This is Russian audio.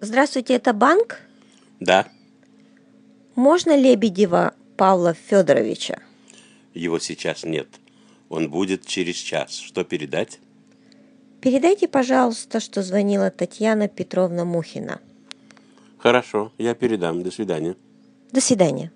Здравствуйте, это банк? Да. Можно Лебедева Павла Федоровича? Его сейчас нет. Он будет через час. Что передать? Передайте, пожалуйста, что звонила Татьяна Петровна Мухина. Хорошо, я передам. До свидания. До свидания.